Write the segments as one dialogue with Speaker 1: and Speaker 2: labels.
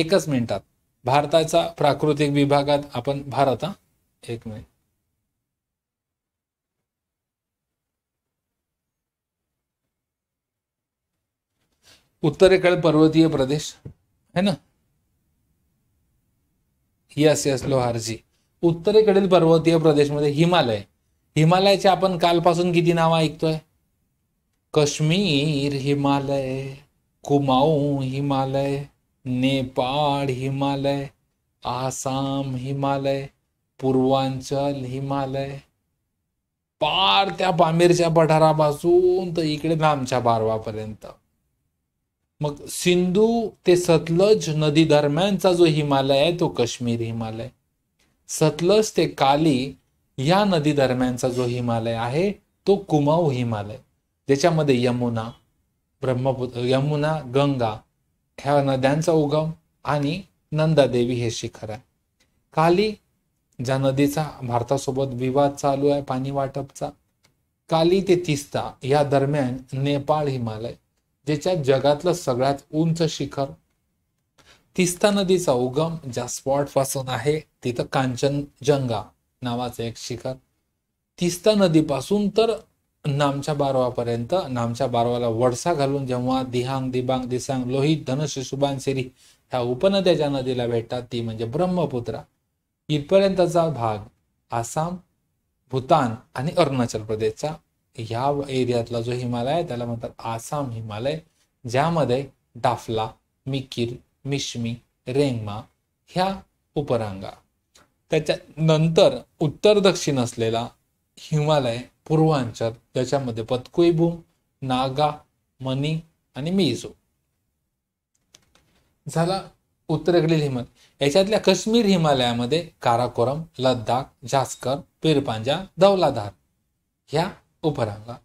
Speaker 1: एकच मिनिटात भारताचा प्राकृतिक विभागात आपण भारत हा एक मिनिट उत्तरेकडे पर्वतीय प्रदेश है ना यस यस लोहारजी उत्तरेकडील पर्वतीय प्रदेश मध्ये हिमालय हिमालयाचे आपण कालपासून किती नावं ऐकतोय काश्मीर हिमालय कुमाऊ हिमालय नेपाळ हिमालय आसाम हिमालय पूर्वांचल हिमालय पार त्या पामीरच्या पठारापासून तर इकडे लांबच्या बारवापर्यंत मग सिंधू ते सतलज नदी दरम्यानचा जो हिमालय आहे तो काश्मीर हिमालय सतलज ते काली या नदी दरम्यानचा जो हिमालय आहे तो कुमाऊ हिमालय त्याच्यामध्ये यमुना ब्रह्मपुत्र यमुना गंगा ह्या नद्यांचा उगम आणि नंदादेवी हे शिखर आहे काली ज्या नदीचा भारतासोबत विवाद चालू आहे पाणी वाटपचा काली ते तिस्ता या दरम्यान नेपाळ हिमालय ज्याच्या जगातलं सगळ्यात उंच शिखर तिस्ता नदीचा उगम ज्या स्पॉट पासून आहे तिथं कांचनजंगा नावाचं एक शिखर तिस्ता नदीपासून तर नामच्या बारवापर्यंत नामच्या बारवाला वडसा घालून जेव्हा दिहांग दिबांग दिसांग लोहित धनुष्य शिरी ह्या उपनद्या ज्या नदीला भेटतात ती म्हणजे ब्रह्मपुत्रा इथपर्यंतचा भाग आसाम भूतान आणि अरुणाचल प्रदेशचा ह्या एरियातला जो हिमालय आहे त्याला म्हणतात आसाम हिमालय ज्यामध्ये डाफला मिकीर मिश्मी रेंगमा ह्या उपरांगा त्याच्या नंतर उत्तर दक्षिण असलेला हिमालय पूर्वांचल ज्याच्यामध्ये पतकुईभूम नागा मनी आणि मिझो झाला उत्तरेकडील हिमालय याच्यातल्या काश्मीर हिमालयामध्ये काराकोरम लद्दाख झास्कर पिरपांजा दौलाधार ह्या उपरांगा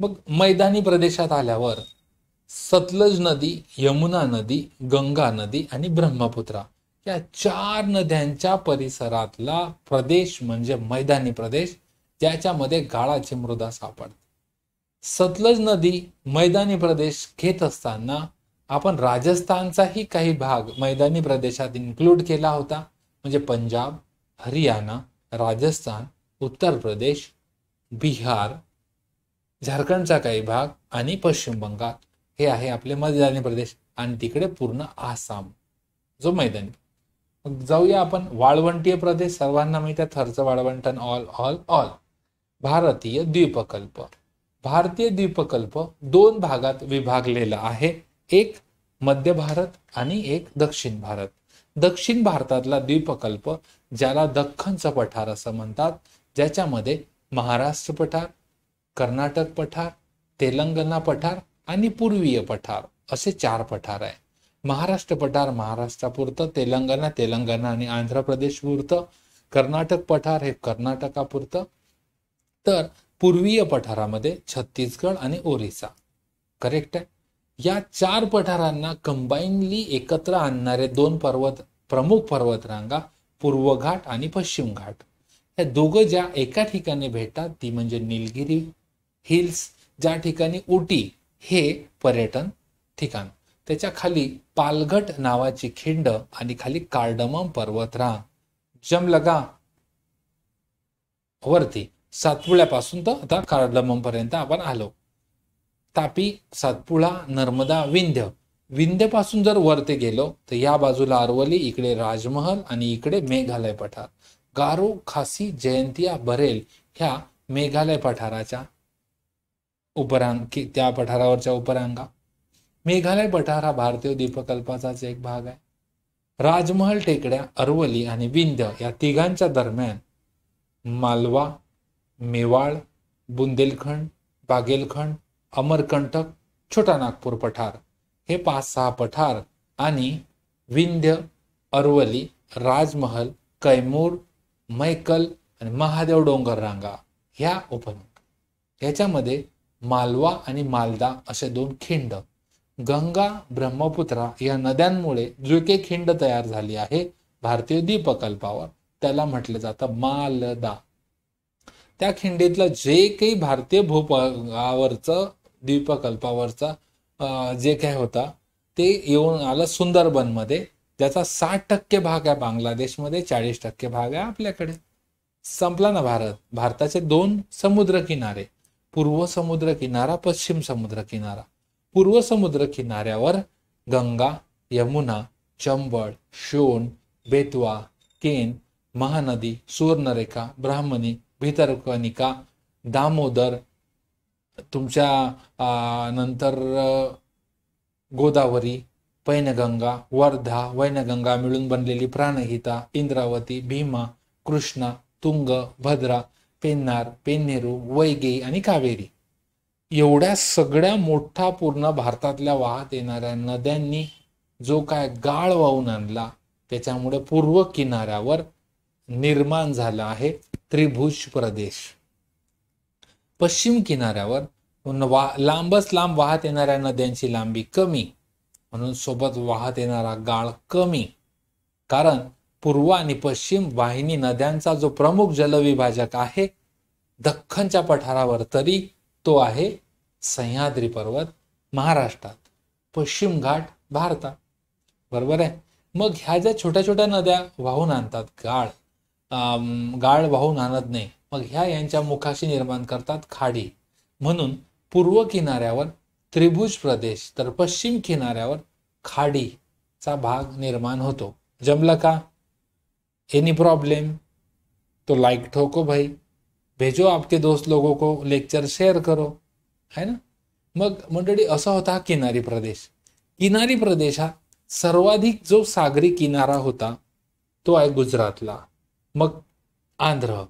Speaker 1: मग मैदानी प्रदेशात आल्यावर सतलज नदी यमुना नदी गंगा नदी आणि ब्रह्मपुत्रा या चार नद्यांच्या परिसरातला प्रदेश म्हणजे मैदानी प्रदेश त्याच्यामध्ये गाळाची मृदा सापडते सतलज नदी मैदानी प्रदेश घेत असताना आपण राजस्थानचाही काही भाग मैदानी प्रदेशात इन्क्लूड केला होता म्हणजे पंजाब हरियाणा राजस्थान उत्तर प्रदेश बिहार झारखंडचा काही भाग आणि पश्चिम बंगाल हे आहे आपले मैदानी प्रदेश आणि तिकडे पूर्ण आसाम जो मैदानी मग जाऊया आपण वाळवंटीय प्रदेश सर्वांना माहिती आहे थरचं वाळवंटन ऑल ऑल ऑल भारतीय द्वीपकल्प भारतीय द्वीपकल्प दोन भागात विभागलेला आहे एक मध्य भारत आणि एक दक्षिण भारत दक्षिण भारतातला द्वीपकल्प ज्याला दख्खनचं पठार असं म्हणतात ज्याच्यामध्ये महाराष्ट्र पठार कर्नाटक पठार तेलंगणा पठार आणि पूर्वीय पठार असे चार पठार आहे महाराष्ट्र पठार महाराष्ट्रापुरतं तेलंगणा तेलंगणा आणि आंध्र प्रदेश पुरतं कर्नाटक पठार हे कर्नाटकापुरतं तर पूर्वीय पठारामध्ये छत्तीसगड आणि ओरिसा करेक्ट आहे या चार पठारांना कंबाईनली एकत्र आणणारे दोन पर्वत प्रमुख पर्वतरांगा पूर्व घाट आणि पश्चिम घाट या दोघं ज्या एका ठिकाणी भेटतात ती म्हणजे निलगिरी हिल्स ज्या ठिकाणी उटी हे पर्यटन ठिकाण त्याच्या खाली पालघट नावाची खिंड आणि खाली कार्डमम पर्वतरांग जमलगा वरती सातपुळ्यापासून तर आता कार्डलमपर्यंत आपण आलो तापी सातपुळा नर्मदा विंध्य विंध्यपासून जर वरते गेलो तर या बाजूला अरवली इकडे राजमहल आणि इकडे मेघालय पठार गारो खासी जयंतिया बरेल ह्या मेघालय पठाराच्या उपरांग त्या पठारावरच्या उपरांगा मेघालय पठार हा भारतीय द्वीपकल्पाचाच एक भाग आहे राजमहल टेकड्या अरवली आणि विंध्य या तिघांच्या दरम्यान मालवा मेवाळ बुंदेलखंड बागेलखंड अमरकंटक छोटा नागपूर पठार हे पाच सहा पठार आणि विंध्य अरवली राजमहल कैमूर मैकल आणि महादेव डोंगर रांगा ह्या उपनग ह्याच्यामध्ये मालवा आणि मालदा असे दोन खिंड गंगा ब्रह्मपुत्रा या नद्यांमुळे जो खिंड तयार झाली आहे भारतीय द्वीपकल्पावर त्याला म्हटलं जातं मालदा त्या खिंडीतलं जे काही भारतीय भूभागावरचं द्वीपकल्पावरचा जे काही होता ते येऊन आलं सुंदरबनमध्ये ज्याचा साठ टक्के भाग आहे बांगलादेशमध्ये चाळीस टक्के भाग आहे आपल्याकडे संपला ना भारत भारताचे दोन समुद्र किनारे पूर्व समुद्र किनारा पश्चिम समुद्र किनारा पूर्व समुद्र किनाऱ्यावर गंगा यमुना चंबळ शोण बेतवा केन महानदी सुवर्णरेखा ब्राह्मणी भितरकनिका दामोदर तुमच्या नंतर गोदावरी पैनगंगा वर्धा वैनगंगा मिळून बनलेली प्राणहिता इंद्रावती भीमा कृष्णा तुंग भद्रा पेन्नार पेन्नेरू वैगेई आणि कावेरी एवढ्या सगळ्या मोठा पूर्ण भारतातल्या वाहत येणाऱ्या नद्यांनी जो काय गाळ वाहून आणला त्याच्यामुळे पूर्व किनाऱ्यावर निर्माण झाला आहे त्रिभुज प्रदेश पश्चिम किनाऱ्यावर वा लांबच लांब वाहत येणाऱ्या नद्यांची लांबी कमी म्हणून सोबत वाहत येणारा गाळ कमी कारण पूर्व आणि पश्चिम वाहिनी नद्यांचा जो प्रमुख जलविभाजक आहे दख्खनच्या पठारावर तरी तो आहे सह्याद्री पर्वत महाराष्ट्रात पश्चिम घाट भारतात बरोबर आहे मग ह्या ज्या छोट्या छोट्या नद्या वाहून आणतात गाळ गाळ वाहून आणत नाही मग ह्या यांच्या मुखाशी निर्माण करतात खाडी म्हणून पूर्व किनाऱ्यावर त्रिभुज प्रदेश तर पश्चिम किनाऱ्यावर खाडीचा भाग निर्माण होतो जमलं का एनी प्रॉब्लेम तो लाईक ठोको भाई भेजो आपके दोस्त लोगों को लेक्चर शेअर करो है ना मग मंडळी असा होता किनारी प्रदेश किनारी प्रदेश हा सर्वाधिक जो सागरी किनारा होता तो आहे गुजरातला मग आंध्र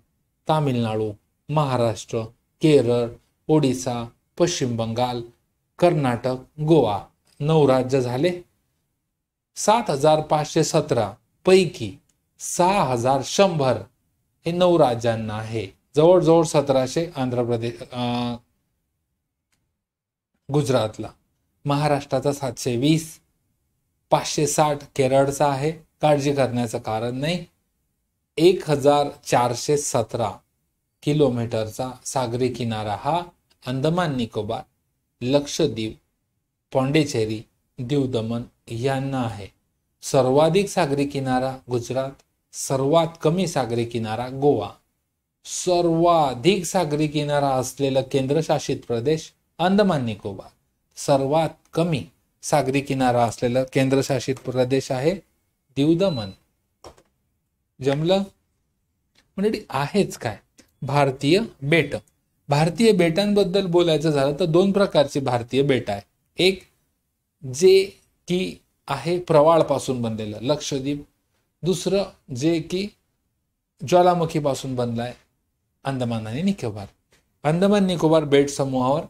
Speaker 1: तामिळनाडू महाराष्ट्र केरळ ओडिसा पश्चिम बंगाल कर्नाटक गोवा नऊ राज्य झाले सात हजार पाचशे सतरा पैकी सहा हजार शंभर हे नऊ राज्यांना आहे जवळजवळ सतराशे आंध्र प्रदेश गुजरातला महाराष्ट्राचा सातशे वीस पाचशे साठ केरळचा आहे काळजी करण्याचं कारण नाही एक हजार चारशे सतरा किलोमीटरचा सागरी किनारा हा अंदमान निकोबार लक्षद्वीप पॉंडेचेरी दीव दमन यांना आहे सर्वाधिक सागरी किनारा गुजरात सर्वात कमी सागरी किनारा गोवा सर्वाधिक सागरी किनारा असलेला केंद्रशासित प्रदेश अंदमान निकोबार सर्वात कमी सागरी किनारा असलेला केंद्रशासित प्रदेश आहे दीव दमन जमलं म्हणजे आहेच काय भारतीय बेट भारतीय बेटांबद्दल बोलायचं झालं तर दोन प्रकारची भारतीय बेट आहे एक जे की आहे प्रवाळपासून बनलेलं लक्षद्वीप दुसरं जे की ज्वालामुखीपासून बनलं आहे अंदमान आणि निकोबार अंदमान निकोबार बेट समूहावर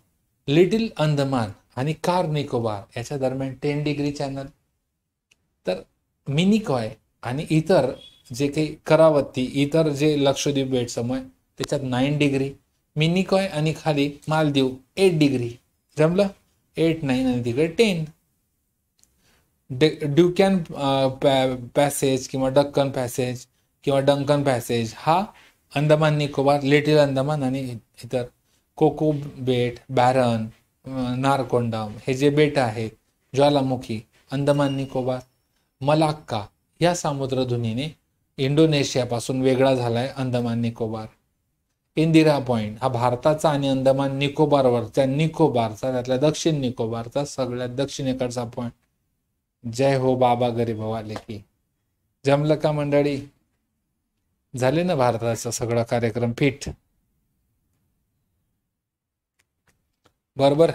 Speaker 1: लिटिल अंदमान आणि कार निकोबार याच्या दरम्यान टेन डिग्री चॅनल तर मिनिकॉय आणि इतर जे काही करावती इतर जे लक्षद्वीप बेट समोर त्याच्यात नाईन डिग्री मिनिकॉय आणि खाली मालदीव एट डिग्री जमलं एट नाईन आणि तिकडे टेन डे ड्युकॅन पॅसेज किंवा डक्कन पॅसेज किंवा डंकन पॅसेज हा अंदमान निकोबार लिटिल अंदमान आणि इतर कोको बेट बॅरन नारकोंडम हे जे बेट आहेत ज्वालामुखी अंदमान निकोबार मलाक्का या सामुद्रधुनीने इंडोनेशियापासून वेगळा झालाय अंदमान निकोबार इंदिरा पॉईंट हा भारताचा आणि अंदमान निकोबारवरचा निकोबारचा त्यातल्या दक्षिण निकोबारचा सगळ्यात दक्षिणेकडचा पॉईंट जय हो बाबा गरीबवाले हो की जमलं का मंडळी झाले ना भारताचा सगळा कार्यक्रम फिट बरोबर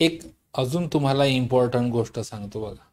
Speaker 1: एक अजून तुम्हाला इम्पॉर्टंट गोष्ट सांगतो बघा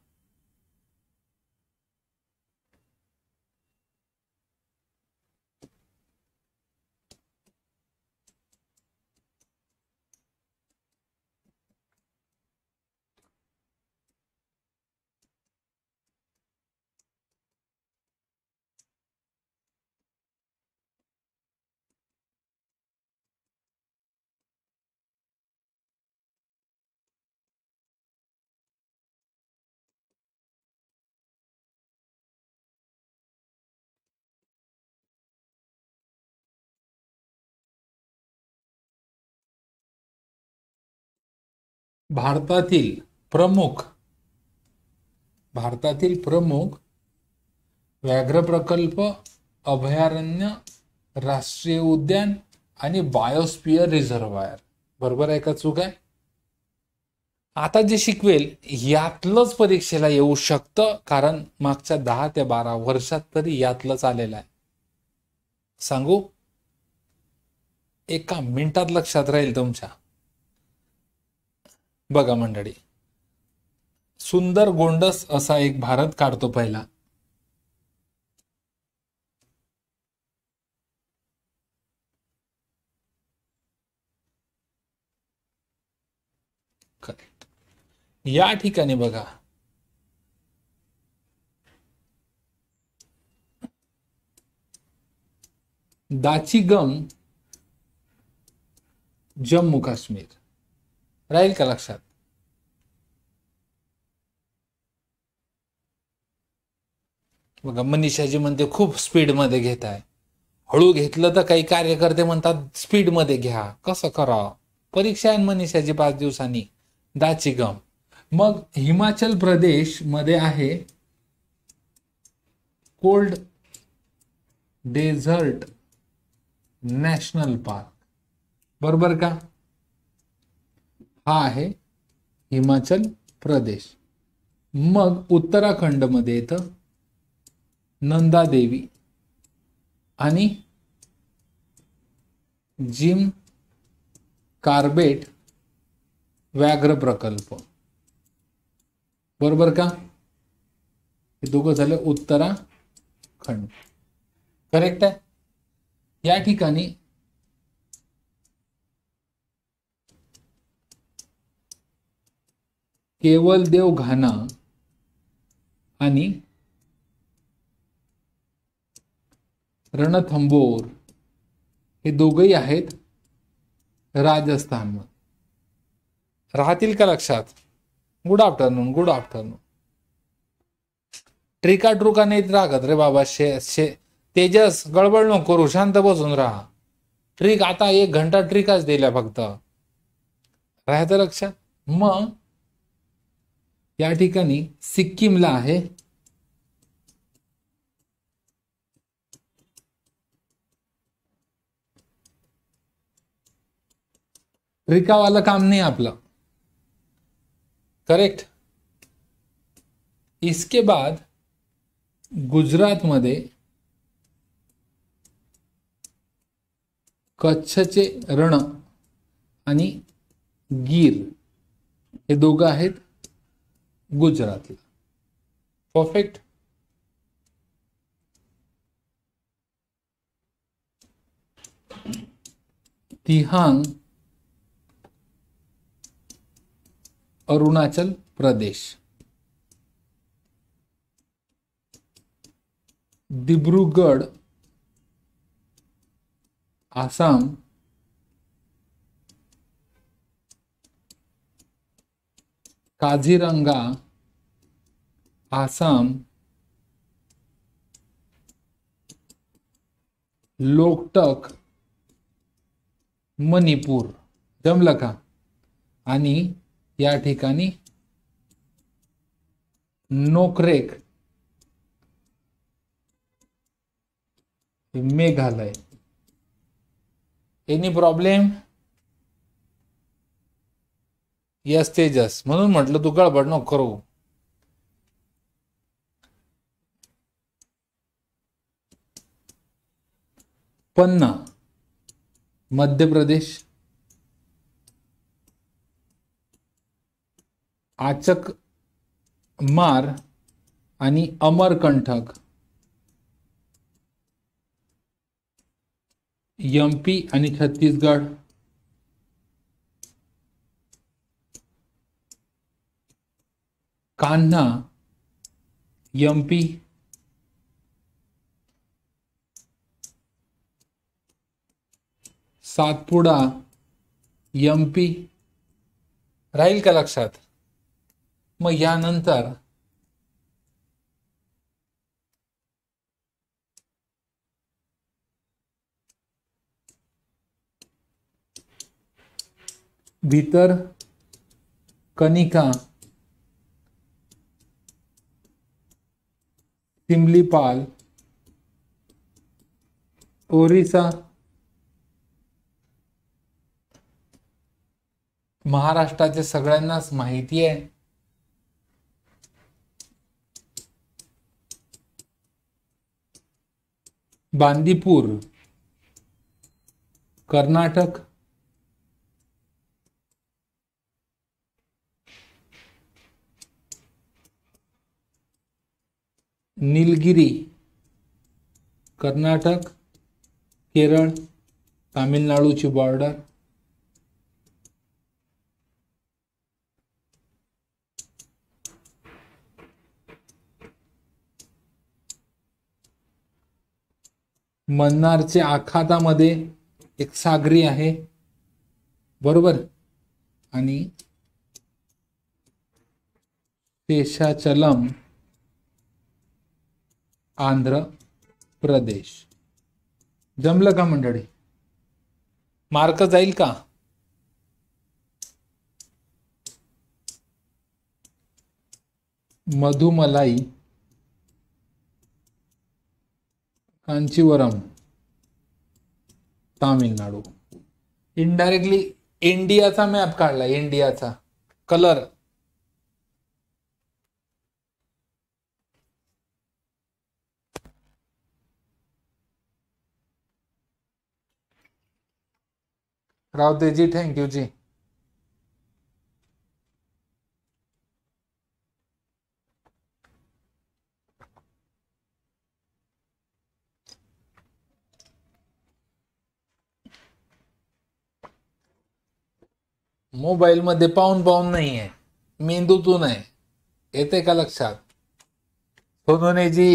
Speaker 1: भारतातील प्रमुख भारतातील प्रमुख व्याघ्र प्रकल्प अभयारण्य राष्ट्रीय उद्यान आणि बायोस्पियर रिझर्वायर बरोबर आहे का चूक आहे आता जे शिकवेल यातलंच परीक्षेला येऊ शकतं कारण मागच्या दहा ते बारा वर्षात तरी यातलंच आलेलं आहे सांगू एका मिनिटात लक्षात राहील तुमच्या बघा मंडळी सुंदर गोंडस असा एक भारत काढतो पहिला या ठिकाणी बघा दाची गम जम्मू काश्मीर राहील का लक्षात बघा मनीषाजी म्हणते खूप स्पीडमध्ये घेत आहे हळू घेतलं तर काही कार्यकर्ते म्हणतात स्पीडमध्ये घ्या कसं करावं परीक्षा आहे मनीषाजी पाच दिवसांनी गम मग हिमाचल प्रदेश मध्ये आहे कोल्ड डेझर्ट नॅशनल पार्क बरोबर का हा आहे हिमाचल प्रदेश मग उत्तराखंडमध्ये येतं देवी आणि जिम कार्बेट व्याघ्र प्रकल्प बरोबर का हे दोघं झालं उत्तराखंड करेक्ट आहे या ठिकाणी केवल देव घाना आणि रणथंबोर हे दोघही आहेत राजस्थान राहतील का लक्षात गुड आफ्टरनून गुड आफ्टरनून ट्रिका ट्रुका नाहीत रागत रे बाबा शे शे तेजस गडबड नको करू शांत बसून राहा ट्रिक आता एक घंटा ट्रिकाच दिल्या फक्त राहत लक्षात मग या ठिकाणी सिक्कीमला आहे रिकावाला काम नाही आपलं करेक्ट इसके बाद गुजरात गुजरातमध्ये कच्छचे रण आणि गीर हे दोघं आहेत गुजरातला परफेक्ट तिहांग अरुणाचल प्रदेश दिब्रुगढ़ आसाम काझीरंगा आसाम लोकटक मणिपूर जमलं का आणि या ठिकाणी Nokrek Meghalaya any problem yes Tejas म्हणून म्हटलं तू गडबड नको करू पन्ना मध्य प्रदेश आचक मार आणि अमरकंठक यमपी आणि छत्तीसगड कान्हा यम्पी सातपुड़ा यम्पी राहील का लक्षात मग यानंतर भीतर कनिका सिमलीपाल ओरिसा महाराष्ट्राच्या सगळ्यांनाच माहिती आहे बांदीपूर कर्नाटक निलगिरी कर्नाटक केरळ तामिळनाडूची बॉर्डर मन्नारचे आखातामध्ये एक सागरी आहे बरोबर आणि पेशाचलम आंध्र प्रदेश जमलं का मंडळी मार्क जाईल का मधुमलाई कांचीवरम तामिळनाडू इनडायरेक्टली इंडियाचा मॅप काढला इंडियाचा colour Rawte ji thank you ji मोबाईलमध्ये पाहून पाहून नाही आहे मेंदूतून आहे येते का लक्षात सोनोने जी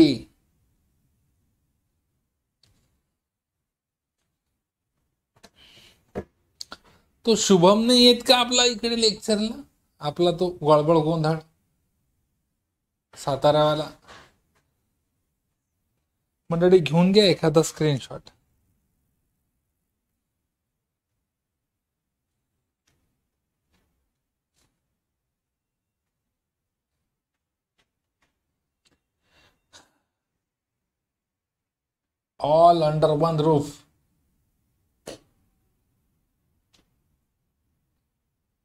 Speaker 1: तो शुभम नाही येत का आपला इकडे लेक्चरला आपला तो गळबळ गोंधळ सातारावाला मंडळी घेऊन घ्या एखादा screenshot all under one roof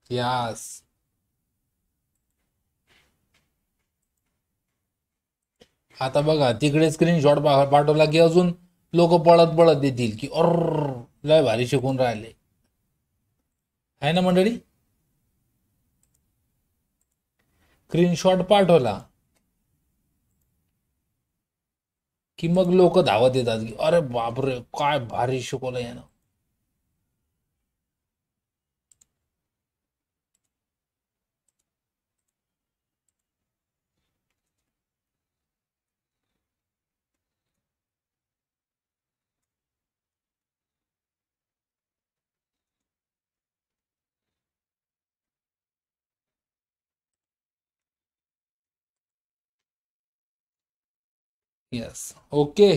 Speaker 1: Yes. आता बघा तिकडे स्क्रीनशॉट पाठवला की अजून लोक पळत पळत देतील की अर लय भारी शिकून राहिले आहे ना मंडळी स्क्रीनशॉट पाठवला की मग लोक धावत येतात की अरे बापरे काय भारी शिकवलं यानं येस ओके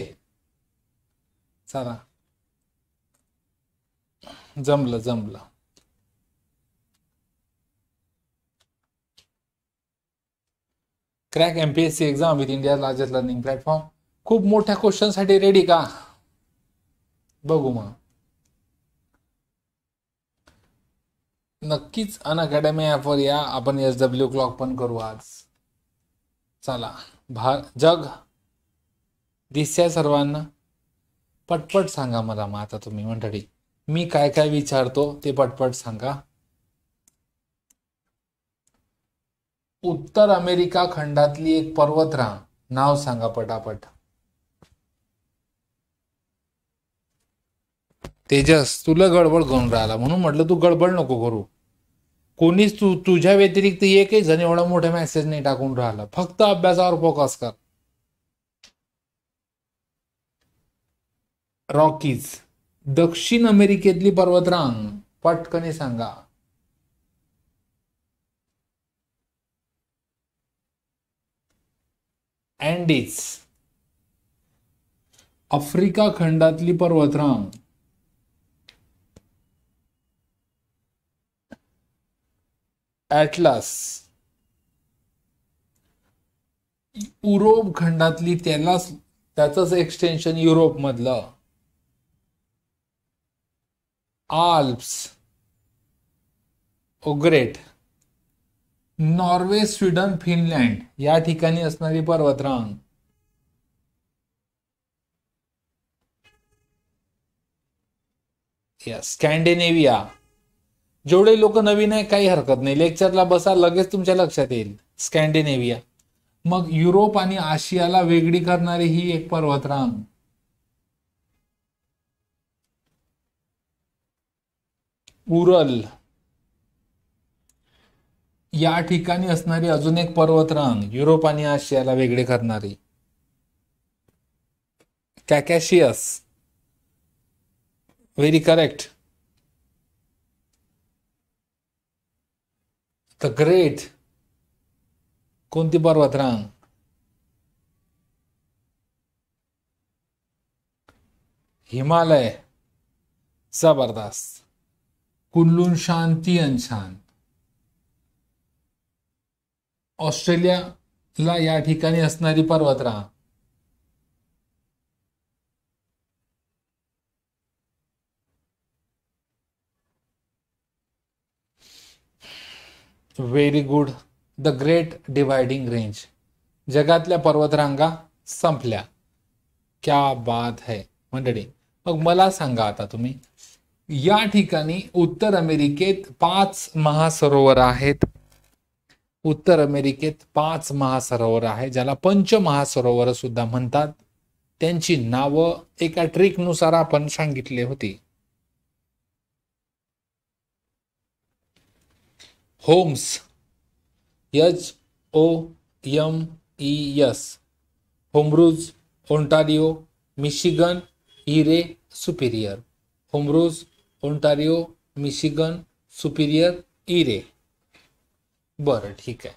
Speaker 1: चला जमलं जमलं crack MPSC exam with India largest learning platform खूप मोठ्या क्वेश्चन साठी रेडी का बघू मग नक्कीच अन अकॅडमी ऍपवर या आपण एस डब्ल्यू क्लॉक पण करू आज चला भार जग दिसत्या सर्वांना पटपट सांगा मला मग आता तुम्ही मंडळी मी काय काय विचारतो ते पटपट सांगा उत्तर अमेरिका खंडातली एक पर्वतरांग नाव सांगा पटापट तेजस तुला गडबड करून राहिला म्हणून म्हटलं तू गडबड नको करू कोणीच तू तुझ्या व्यतिरिक्त एकही जण एवढा मोठा मेसेज नाही टाकून राहिला फक्त अभ्यासावर फोकस कर रॉकीज दक्षिण अमेरिकेतली पर्वतरांग पटकने सांगा अँडीज आफ्रिका खंडातली पर्वतरांग ॲटलास युरोप खंडातली त्यालाच त्याचंच एक्सटेन्शन युरोपमधलं आल्प्स ओग्रेट नॉर्वे स्वीडन फिनलँड या ठिकाणी असणारी पर्वतरांग स्कॅन्डेनेव्हिया जेवढे लोक नवीन आहे काही हरकत नाही लेक्चरला बसा लगेच तुमच्या लक्षात येईल स्कॅन्डेनेविया मग युरोप आणि आशियाला वेगळी करणारी ही एक पर्वतरांग उरल या ठिकाणी असणारी अजून एक पर्वतरांग युरोप आणि आशियाला वेगळे करणारी Caucasus very correct the great कोणती पर्वतरांग हिमालय जबरदस्त कुल्लून शांती आणि शांत ऑस्ट्रेलियाला या ठिकाणी असणारी पर्वतरांग very good the great dividing range जगातल्या पर्वतरांगा संपल्या क्या बात है मंडळी मग मला सांगा आता तुम्ही या ठिकाणी उत्तर अमेरिकेत पाच महासरोवर आहेत उत्तर अमेरिकेत पाच महासरोवर आहे ज्याला पंच महासरोवर सुद्धा म्हणतात त्यांची नावं एका ट्रिकनुसार आपण सांगितले होती HOMES H O M E yes होमरूज ओंटारिओ मिशिगन इरे सुपिरियर होमरूज ओंटारिओ मिशिगन सुपिरियर इरे बर ठीक आहे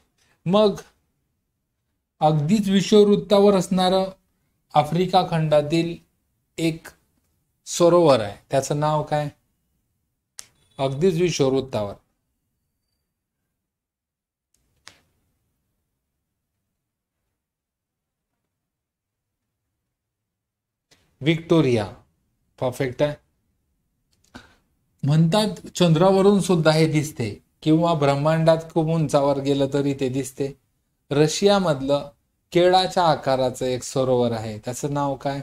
Speaker 1: मग अगदीच विश्ववृत्तावर असणारं आफ्रिका खंडातील एक सरोवर आहे त्याचं नाव काय अगदीच विश्ववृत्तावर विक्टोरिया परफेक्ट आहे म्हणतात चंद्रावरून सुद्धा हे दिसते किंवा ब्रह्मांडात खूप उंचावर गेलं तरी ते दिसते रशियामधलं केळाच्या आकाराचं एक सरोवर आहे त्याचं नाव काय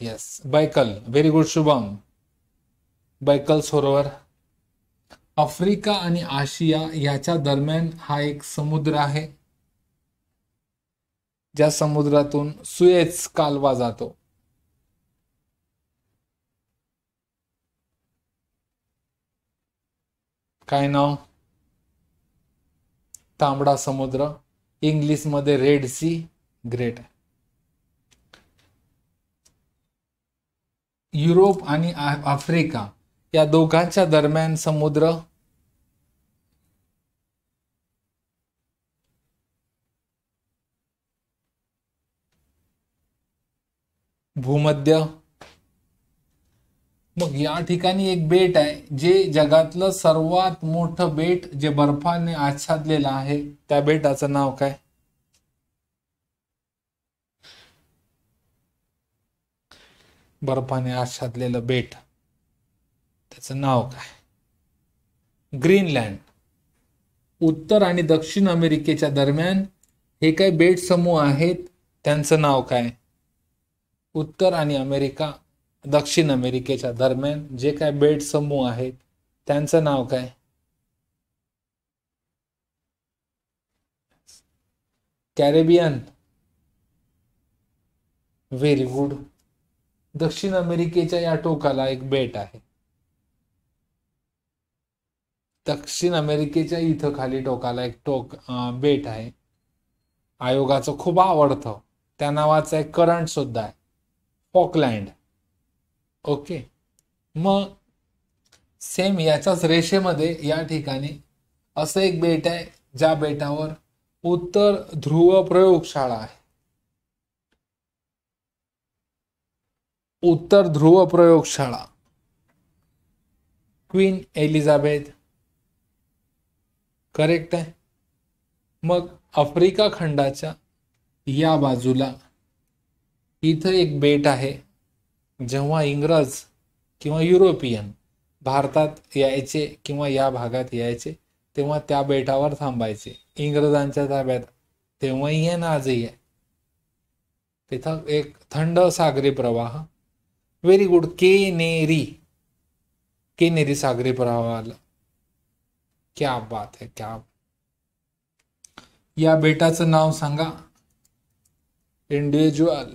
Speaker 1: yes Baikal very good Shubham Baikal सरोवर आफ्रिका आणि आशिया याच्या दरम्यान हा एक समुद्र आहे ज्या समुद्रातून सुएच कालवा जातो काय नाव तांबडा समुद्र इंग्लिशमध्ये रेड सी ग्रेट युरोप आणि आफ्रिका या दोघांच्या दरम्यान समुद्र भूमध्य मग या ठिकाणी एक बेट आहे जे जगातलं सर्वात मोठं बेट जे बर्फाने आच्छादलेलं आहे त्या बेटाचं नाव काय बर्फाने आच्छादलेलं बेट त्याचं नाव काय ग्रीनलँड उत्तर आणि दक्षिण अमेरिकेच्या दरम्यान हे काही बेट समूह आहेत त्यांचं नाव काय उत्तर आणि अमेरिका दक्षिण अमेरिकेच्या दरम्यान जे काय बेट समूह आहेत त्यांचं नाव काय कॅरेबियन व्हेरी गुड दक्षिण अमेरिकेच्या या टोकाला एक बेट आहे दक्षिण अमेरिकेच्या इथं खाली टोकाला एक टोक बेट आहे आयोगाचं खूप आवडतं त्या नावाचं एक करंट सुद्धा आहे ऑकलँड ओके मग सेम याच्याच रेषेमध्ये या ठिकाणी असं एक बेट आहे ज्या बेटावर उत्तर ध्रुव प्रयोगशाळा आहे उत्तर ध्रुव प्रयोगशाळा क्वीन एलिझाबेथ करेक्ट आहे मग आफ्रिका खंडाच्या या बाजूला इथं एक बेट आहे जेव्हा इंग्रज किंवा युरोपियन भारतात यायचे किंवा या भागात यायचे तेव्हा त्या बेटावर थांबायचे इंग्रजांच्या ताब्यात तेव्हाही आहे ना आजही आहे तिथं एक थंड सागरी प्रवाह व्हेरी गुड केनेरी केनेरी सागरी प्रवाहाला क्या बात है क्या या बेटाचं नाव सांगा इंडिव्हिज्युअल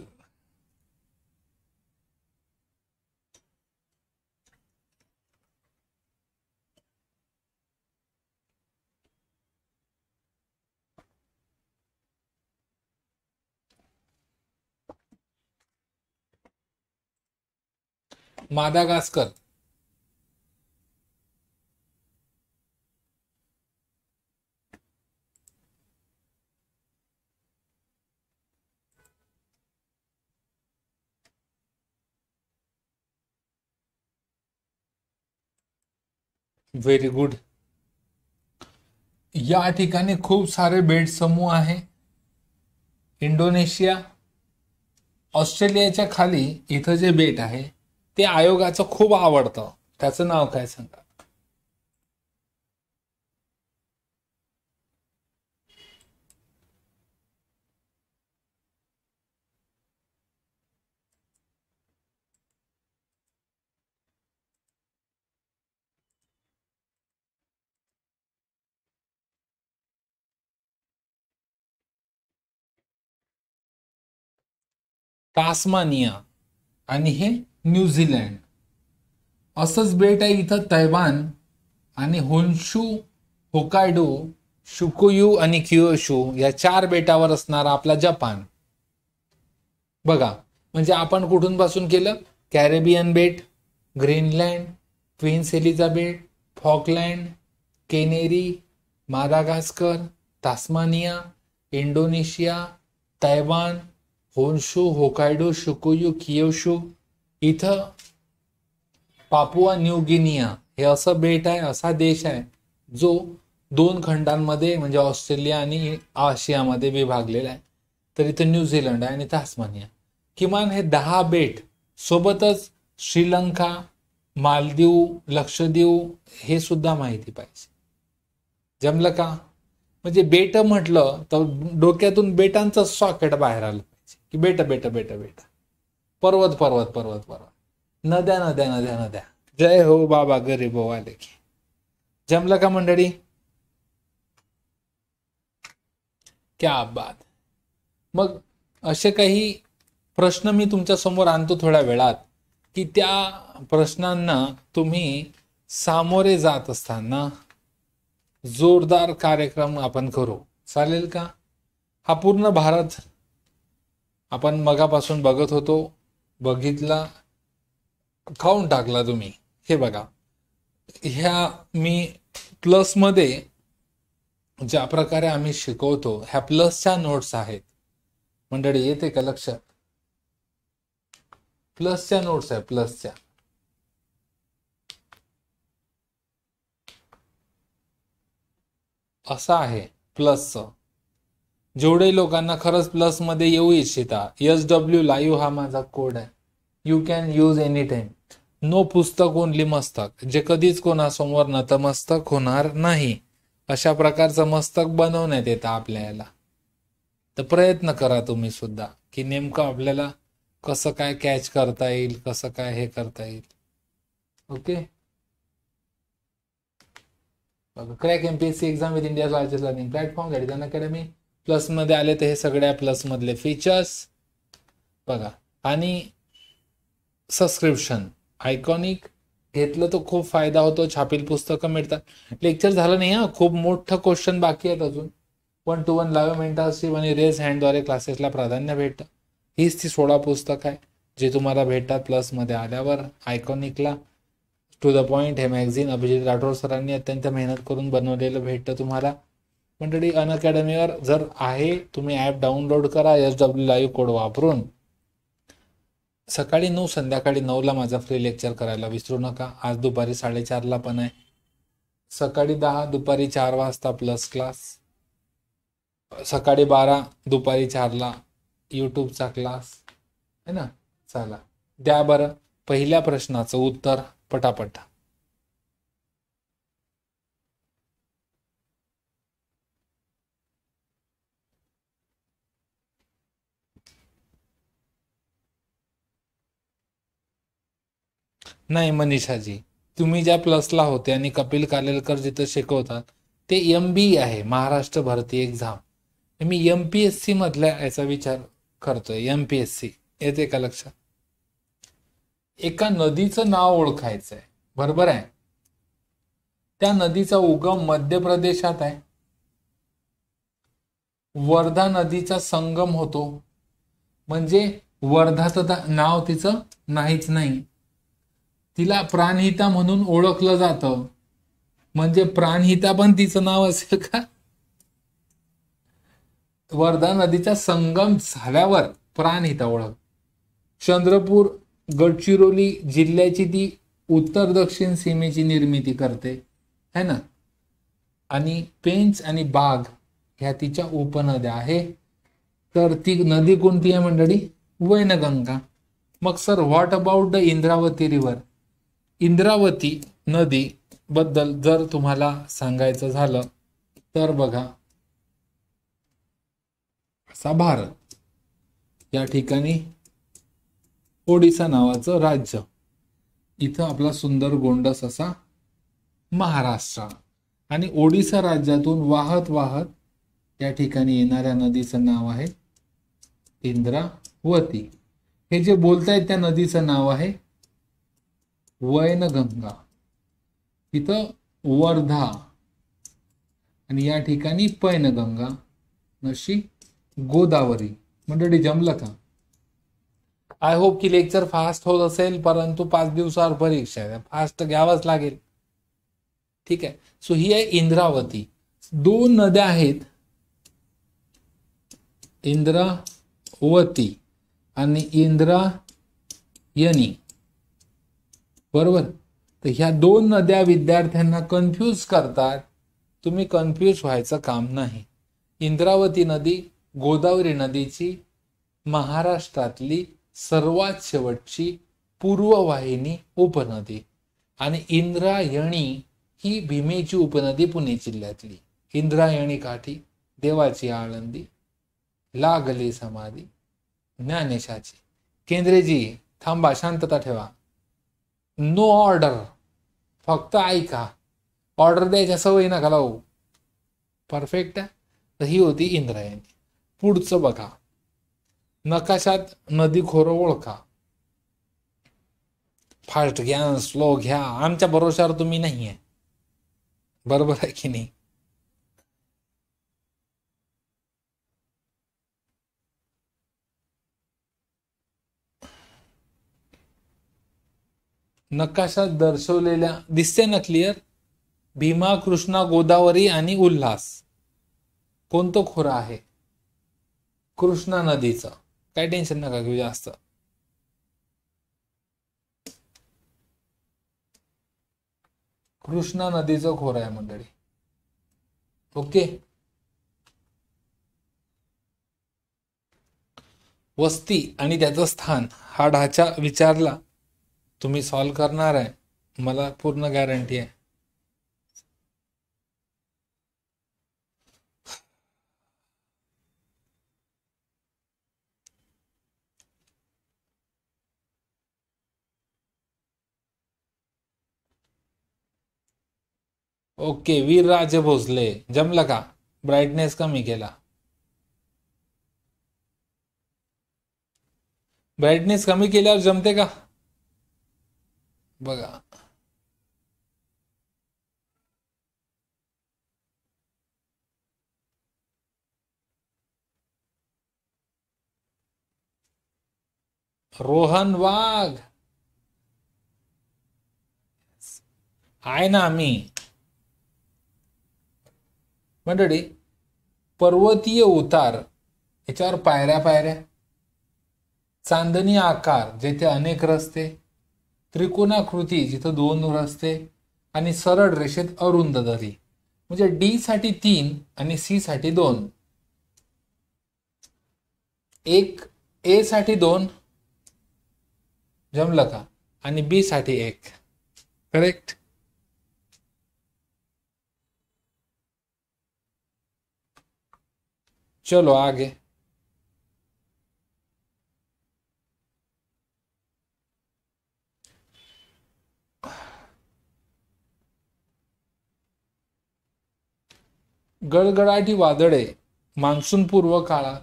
Speaker 1: मादागास्कर व्हेरी गुड या ठिकाणी खूप सारे बेट समूह आहे इंडोनेशिया ऑस्ट्रेलियाच्या खाली इथं जे बेट आहे ते आयोगाचं खूप आवडतं त्याचं नाव काय सांगा तास्मानिया आणि हे न्यूझीलँड असंच बेट आहे इथं तैवान आणि होनशू होकायडो शुकुयू आणि किओशू या चार बेटावर असणारा आपला जपान बघा म्हणजे आपण कुठून पासून केलं कॅरेबियन बेट ग्रीनलँड क्वीन्स बेट Falkland Canary Madagascar Tasmania Indonesia Taiwan Honshu Hokkaido शुकुयू कियोशू इथ पापुआ न्यू गिनिया हे असं बेट आहे असा देश आहे जो दोन खंडांमध्ये म्हणजे ऑस्ट्रेलिया आणि आशियामध्ये विभागलेला आहे तर इथं न्यूझीलंड आहे आणि तास्मानिया किमान हे दहा बेट सोबतच श्रीलंका मालदीव लक्षद्वीव हे सुद्धा माहिती पाहिजे जमलं का म्हणजे बेट म्हटलं तर डोक्यातून बेटांचं सॉकेट बाहेर आलं पाहिजे की बेट बेट बेट बेट पर्वत पर्वत पर्वत पर्वत नद्या नद्या नद्या नद्या जय हो बाबा गरीब आले की जमलं का मंडळी क्या बात मग असे काही प्रश्न मी तुमच्या समोर आणतो थोड्या वेळात की त्या प्रश्नांना तुम्ही सामोरे जात असताना जोरदार कार्यक्रम आपण करू चालेल का हा पूर्ण भारत आपण मगापासून बघत होतो बघितला खाऊन टाकला तुम्ही हे बघा ह्या मी प्लस मध्ये ज्या प्रकारे आम्ही शिकवतो ह्या प्लसच्या नोट्स आहेत मंडळी येते का लक्षात प्लसच्या नोट्स आहे प्लसच्या असा आहे प्लसचं जेवढे लोकांना खरंच मध्ये येऊ इच्छिता एस डब्ल्यू लाईव्ह हा माझा कोड आहे you can use any time no पुस्तक ओनली मस्तक जे कधीच कोणासमोर नतमस्तक होणार नाही अशा प्रकारचं मस्तक बनवण्यात येतं आपल्याला तर प्रयत्न करा तुम्ही सुद्धा की नेमकं आपल्याला कसं काय कॅच करता येईल कसं काय हे करता येईल okay crack MPSC exam with India largest learning platform that academy plus मध्ये आले तर हे सगळ्या मधले फीचर्स बघा आणि सबस्क्रिप्शन आयकॉनिक घेतलं तर खूप फायदा होतो छापील पुस्तकं मिळतात लेक्चर झालं नाही हा खूप मोठं क्वेश्चन बाकी आहेत अजून वन टू वन लावे मेंटरशिप आणि रेज हँडद्वारे क्लासेसला प्राधान्य भेटतं हीच ती सोळा पुस्तक आहे जे तुम्हाला भेटतात प्लसमध्ये आल्यावर आयकॉनिकला टू द पॉईंट हे मॅगझिन अभिजित राठोड सरांनी अत्यंत मेहनत करून बनवलेलं भेटतं तुम्हाला मंडळी अन अकॅडमीवर जर आहे तुम्ही ॲप डाउनलोड करा एस डब्ल्यू लाईव्ह कोड वापरून सकाळी नऊ संध्याकाळी नऊला माझा फ्री लेक्चर करायला विसरू नका आज दुपारी साडेचारला पण आहे सकाळी दहा दुपारी चार वाजता प्लस क्लास सकाळी बारा दुपारी चारला यूट्यूबचा क्लास है ना चला द्या बरं पहिल्या प्रश्नाचं उत्तर पटापटा नाही मनीषाजी तुम्ही ज्या प्लसला होते आणि कपिल कालेलकर जिथं शिकवतात ते एम बी आहे महाराष्ट्र भरती एक्झाम मी एम पी एस सी मधल्या याचा विचार करतोय एम पी एस सी येते का लक्षात एका नदीचं नाव ओळखायचं आहे बरोबर आहे त्या नदीचा उगम मध्य प्रदेशात आहे वर्धा नदीचा संगम होतो म्हणजे वर्धाचं नाव तिचं नाहीच नाही तिला प्राणहिता म्हणून ओळखलं जातं म्हणजे प्राणहिता पण तिचं नाव असेल का वर्धा नदीचा संगम झाल्यावर प्राणहिता ओळख चंद्रपूर गडचिरोली जिल्ह्याची ती उत्तर दक्षिण सीमेची निर्मिती करते है ना आणि पेंच आणि बाग ह्या तिच्या उपनद्या आहे तर ती नदी कोणती आहे मंडळी वैनगंगा मग sir what about the Indravati river Indravati नदी बद्दल जर तुम्हाला सांगायचं झालं तर बघा असा भारत या ठिकाणी ओडिसा नावाचं राज्य इथं आपला सुंदर गोंडस असा महाराष्ट्र आणि ओडिसा राज्यातून वाहत वाहत या ठिकाणी येणाऱ्या नदीचं नाव आहे इंद्रावती हे जे बोलतायत त्या नदीचं नाव आहे वैनगंगा तिथं वर्धा आणि या ठिकाणी पैनगंगा नशी गोदावरी मंडळी जमलं का आय होप की लेक्चर फास्ट होत असेल परंतु पाच दिवसावर परीक्षा आहे फास्ट घ्यावाच लागेल ठीक आहे सो ही आहे इंद्रावती दोन नद्या आहेत इंद्रावती आणि यनी, बरोबर तर ह्या दोन नद्या विद्यार्थ्यांना कन्फ्यूज करतात तुम्ही कन्फ्यूज व्हायचं काम नाही इंद्रावती नदी गोदावरी नदीची महाराष्ट्रातली सर्वात शेवटची पूर्ववाहिनी उपनदी आणि इंद्रायणी ही भीमेची उपनदी पुणे जिल्ह्यातली इंद्रायणी काठी देवाची आळंदी लागली समाधी ज्ञानेशाची केंद्रेजी थांबा शांतता ठेवा नो ऑर्डर फक्त ऐका ऑर्डर द्यायच्या सवयी नका लावू परफेक्ट तर ही होती इंद्रायणी पुढचं बघा नकाशात नदी खोरं ओळखा फास्ट घ्या स्लो घ्या आमच्या भरोशावर तुम्ही नाही आहे बरोबर आहे की नाही नकाशात दर्शवलेल्या दिसते ना क्लिअर भीमा कृष्णा गोदावरी आणि उल्हास कोणतो खोरा आहे कृष्णा नदीचं काय टेन्शन नका घेऊ जास्त कृष्णा नदीचा खोरा आहे मंडळी ओके वस्ती आणि त्याचं स्थान हा ढाचा विचारला तुम्ही सॉल्व करणार आहे मला पूर्ण गॅरंटी आहे ओके वीर राजे भोसले जमलं का ब्राईटनेस कमी केला ब्राईटनेस कमी केल्यावर जमते का बघा रोहन वाघ आहे ना आम्ही मंडळी पर्वतीय उतार याच्यावर पायऱ्या पायऱ्या चांदणी आकार जेथे अनेक रस्ते त्रिकोणाकृती जिथं दोन असते आणि सरळ रेषेत अरुंद दरी म्हणजे डी साठी तीन आणि सी साठी दोन एक ए साठी दोन जमलं का आणि बी साठी एक करेक्ट चलो आगे गडगडाटी वादळे पूर्व काळात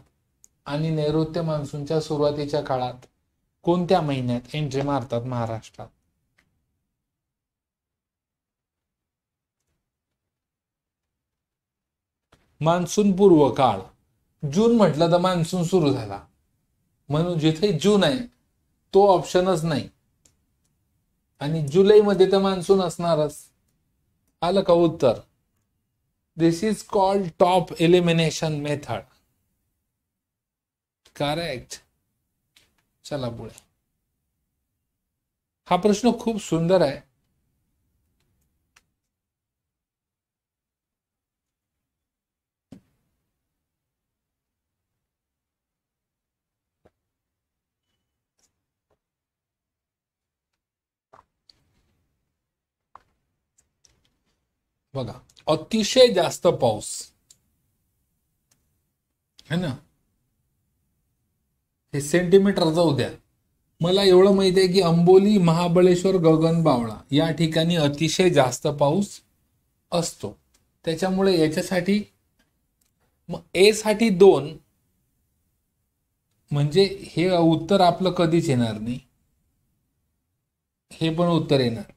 Speaker 1: आणि नैऋत्य मान्सूनच्या सुरुवातीच्या काळात कोणत्या महिन्यात एंट्री मारतात महाराष्ट्रात मान्सून पूर्व काळ जून म्हटलं तर मान्सून सुरू झाला म्हणून जिथे जून आहे तो ऑप्शनच नाही आणि जुलैमध्ये तर मान्सून असणारच आलं का उत्तर this is called top elimination method correct चला बोले हा प्रश्न खूब सुंदर है बघा अतिशय जास्त पाऊस है ना हे सेंटीमीटर जाऊ द्या मला एवढं माहिती आहे की अंबोली महाबळेश्वर गगनबावळा या ठिकाणी अतिशय जास्त पाऊस असतो त्याच्यामुळे याच्यासाठी मग ए साठी दोन म्हणजे हे उत्तर आपलं कधीच येणार नाही हे पण उत्तर येणार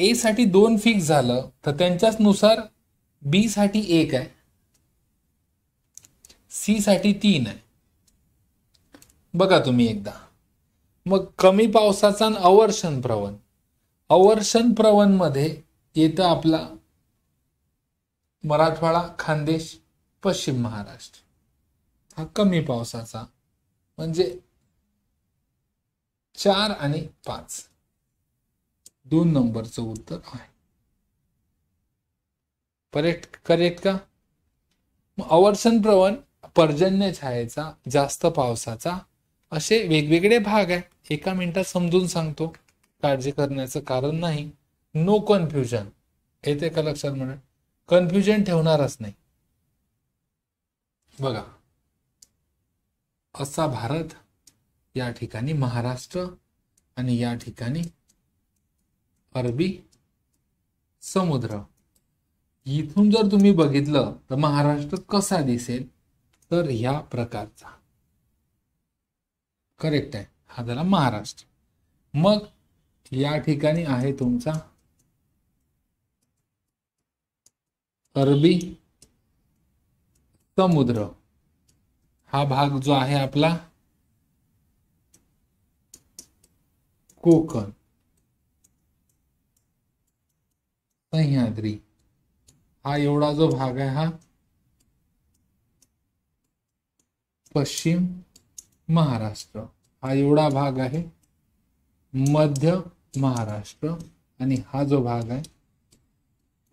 Speaker 1: ए साठी दोन फिक्स झालं तर त्यांच्याच नुसार बी साठी एक आहे सी साठी तीन आहे बघा तुम्ही एकदा मग कमी पावसाचा अवर्षण प्रवण अवर्षण मध्ये येतं आपला मराठवाडा खानदेश पश्चिम महाराष्ट्र हा कमी पावसाचा म्हणजे चार आणि पाच दोन नंबरचं उत्तर आहे करेक्ट करेक्ट का मग प्रवण पर्जन्य छायेचा जास्त पावसाचा असे वेगवेगळे भाग आहे एका मिनिटात समजून सांगतो काळजी करण्याचं कारण नाही नो कन्फ्युजन येते का लक्षात म्हणा कन्फ्युजन ठेवणारच नाही बघा असा भारत या ठिकाणी महाराष्ट्र आणि या ठिकाणी अरबी समुद्र इथून जर तुम्ही बघितलं तर महाराष्ट्र कसा दिसेल तर ह्या प्रकारचा करेक्ट आहे हा झाला महाराष्ट्र मग या ठिकाणी आहे तुमचा अरबी समुद्र हा भाग जो आहे आपला कोकण सह्याद्री हा एवढा जो भाग आहे हा पश्चिम महाराष्ट्र हा एवढा भाग आहे मध्य महाराष्ट्र आणि हा जो भाग आहे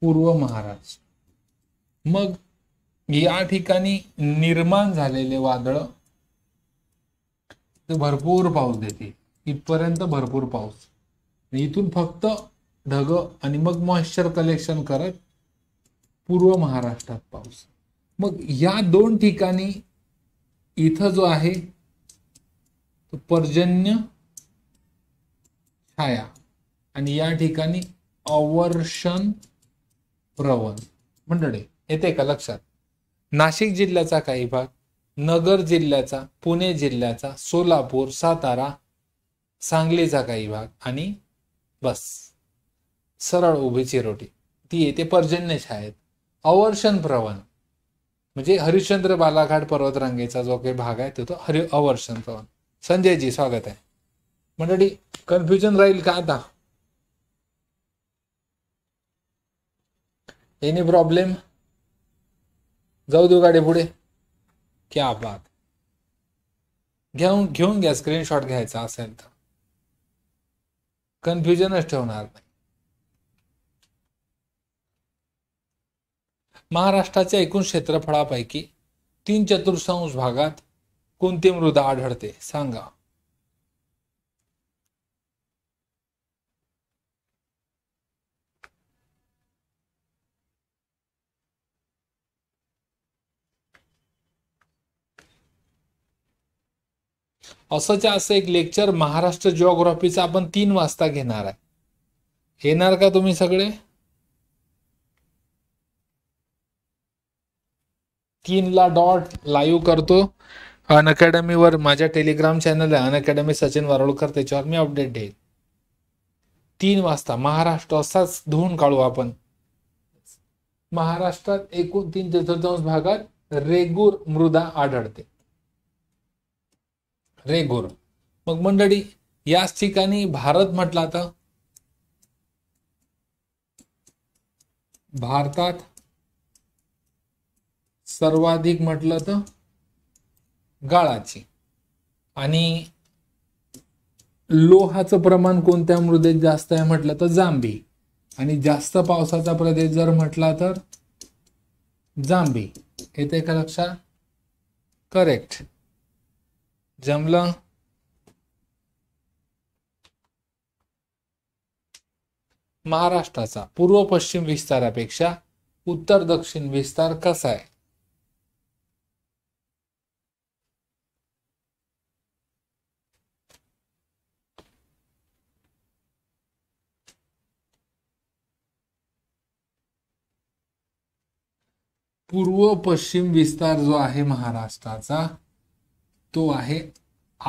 Speaker 1: पूर्व महाराष्ट्र मग या ठिकाणी निर्माण झालेले वादळ भरपूर पाऊस देते इथपर्यंत भरपूर पाऊस इथून फक्त ढग आणि मग मॉइश्चर कलेक्शन करत पूर्व महाराष्ट्रात पाऊस मग या दोन ठिकाणी इथं जो आहे तो पर्जन्य छाया आणि या ठिकाणी अवर्षण प्रवण मंडळी येते का लक्षात नाशिक जिल्ह्याचा काही भाग नगर जिल्ह्याचा पुणे जिल्ह्याचा सोलापूर सातारा सांगलीचा काही भाग आणि बस सरळ उभीची रोटी ती येते पर्जन्य छायेत अवर्षण प्रवण म्हणजे हरिश्चंद्र बालाघाट पर्वतरांगेचा जो काही भाग आहे तो तो हरि अवर्षण प्रवण संजयजी स्वागत आहे मंडळी कन्फ्युजन राहील का आता एनी प्रॉब्लेम जाऊ देऊ गाडी पुढे क्या बात घेऊन घेऊन घ्या स्क्रीनशॉट घ्यायचा असेल तर कन्फ्युजनच ठेवणार नाही महाराष्ट्राच्या एकूण क्षेत्रफळापैकी तीन चतुर्थांश भागात कोणती मृदा आढळते सांगा असंच असं एक लेक्चर महाराष्ट्र जिओग्राफीचा आपण तीन वाजता घेणार आहे येणार का तुम्ही सगळे तीनला डॉट लाईव्ह करतो अन वर माझ्या टेलिग्राम चॅनल आहे अन सचिन वारोळकर त्याच्यावर मी अपडेट देईल तीन वाजता महाराष्ट्र असाच धुवून काढू आपण महाराष्ट्रात एकूण तीन चतुर्थांश भागात रेगूर मृदा आढळते रेगूर मग मंडळी याच ठिकाणी भारत म्हटला आता भारतात सर्वाधिक म्हटलं तर गाळाची आणि लोहाचं प्रमाण कोणत्या मृदेत जास्त आहे म्हटलं तर जांभी आणि जास्त पावसाचा प्रदेश जर म्हटला तर जांभी येते का लक्षात करेक्ट जमलं महाराष्ट्राचा पूर्व पश्चिम विस्तारापेक्षा उत्तर दक्षिण विस्तार कसा आहे पूर्व पश्चिम विस्तार जो आहे महाराष्ट्राचा तो आहे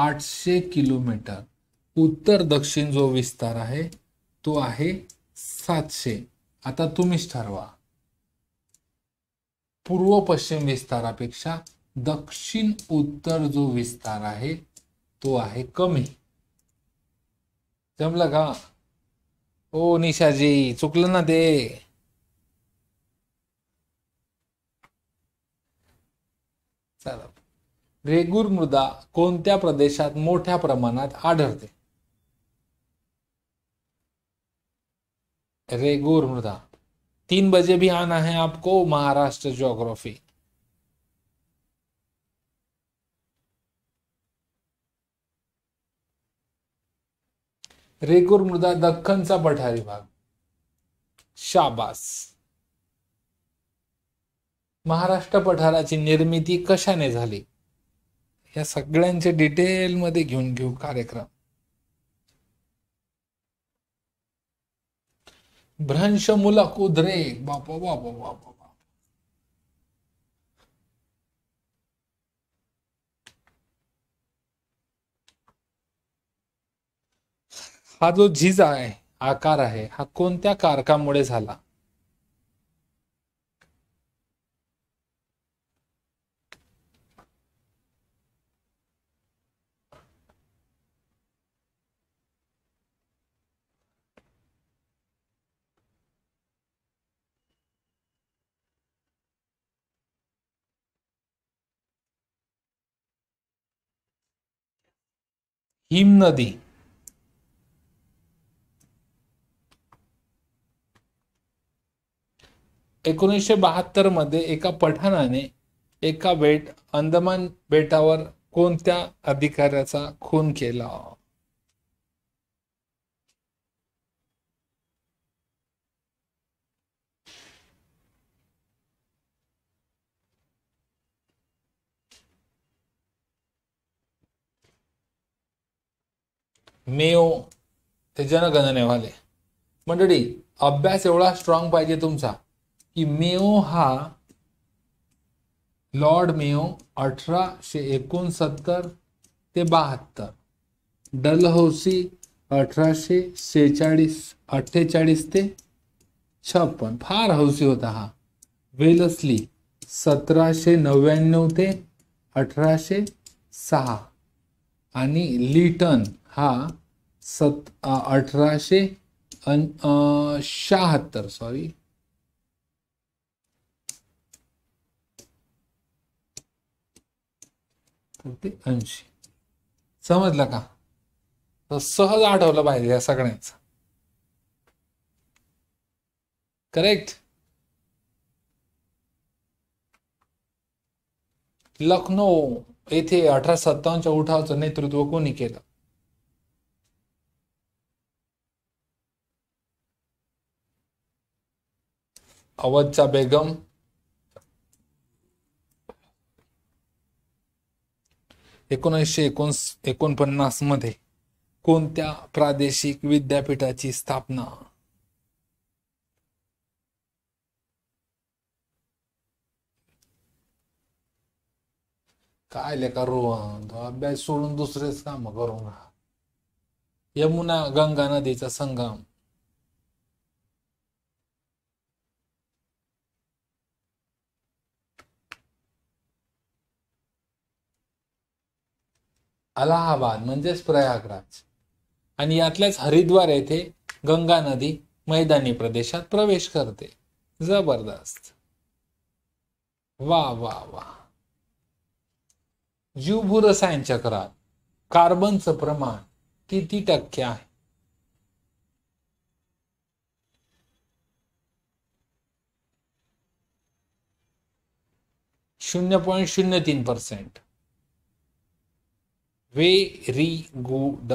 Speaker 1: आठशे किलोमीटर उत्तर दक्षिण जो विस्तार आहे तो आहे सातशे आता तुम्हीच ठरवा पूर्व पश्चिम विस्तारापेक्षा दक्षिण उत्तर जो विस्तार आहे तो आहे कमी जमलं का ओ निशाजी चुकलं ना ते चला रेगूर मृदा कोणत्या प्रदेशात मोठ्या प्रमाणात आढळते रेगूर मृदा तीन बजे भी आना है आपको महाराष्ट्र ज्योग्राफी रेगूर मृदा दख्खनचा पठारी भाग शाबास महाराष्ट्र पठाराची निर्मिती कशाने झाली या सगळ्यांचे मध्ये घेऊन घेऊ कार्यक्रम भ्रंश मुला कुद्रे बापा बापा बापा हा जो झिजा आहे आकार आहे हा कोणत्या कारकामुळे झाला हिम नदी एकोणीसशे बहात्तर मध्ये एका पठाणाने एका बेट अंदमान बेटावर कोणत्या अधिकाऱ्याचा खून केला मेओ ते जनगणनेवाले मंडळी अभ्यास एवढा स्ट्रॉंग पाहिजे तुमचा की मेओ हा लॉर्ड मेओ अठराशे एकोणसत्तर ते बहात्तर डलहौसी अठराशे सेहेचाळीस अठ्ठेचाळीस ते छप्पन फार हौसी होता हा वेलसली सतराशे नव्याण्णव ते अठराशे सहा आणि लिटन हा सत अठराशे अन शहात्तर सॉरी ते ऐंशी समजलं का सहज आठवलं पाहिजे या सगळ्यांचं करेक्ट लखनौ येथे अठराशे सत्तावन्नच्या उठावाचं नेतृत्व कोणी केलं अवधचा बेगम एकोणीसशे एकोण एकोणपन्नास मध्ये कोणत्या प्रादेशिक विद्यापीठाची स्थापना काय का रोहन अभ्यास सोडून दुसरेच काम करू यमुना गंगा नदीचा संगम अलाहाबाद म्हणजेच प्रयागराज आणि यातल्याच हरिद्वार येथे गंगा नदी मैदानी प्रदेशात प्रवेश करते जबरदस्त वा वा वा जीवभू रसायन चक्रात कार्बनचं प्रमाण किती टक्के आहे शून्य पॉईंट शून्य तीन पर्सेंट Very good.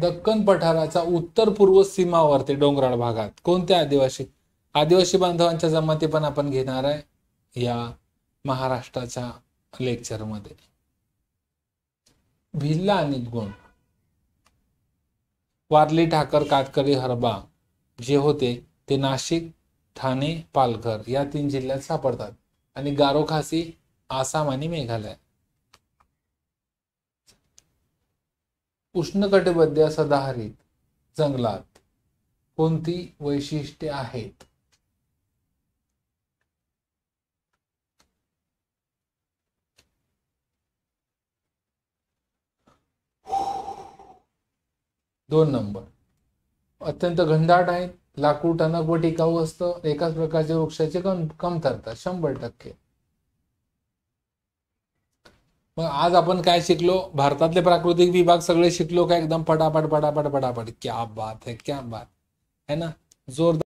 Speaker 1: दक्कन पठाराचा उत्तर पूर्व सीमावरती डोंगराळ भागात कोणत्या आदिवासी आदिवासी बांधवांच्या जमाती पण आपण घेणार आहे या महाराष्ट्राच्या लेक्चरमध्ये भिल्ला आणि गुण वारली ठाकर काटकरी हरबा जे होते ते नाशिक ठाणे पालघर या तीन जिल्ह्यात सापडतात आणि गारो खासी आसाम आणि मेघालय उष्णकटिबंधीय सदाहरित जंगलात कोणती वैशिष्ट्ये आहेत दोन नंबर अत्यंत घनदाट आहेत लाकूड टणक व टिकाऊ असतं एकाच प्रकारचे वृक्षाचे कम कमतरता शंभर टक्के मग आज आपण काय शिकलो भारतातले प्राकृतिक विभाग सगळे शिकलो का एकदम पटापट पटापट पटापट क्या बात है क्या बात है ना जोरदार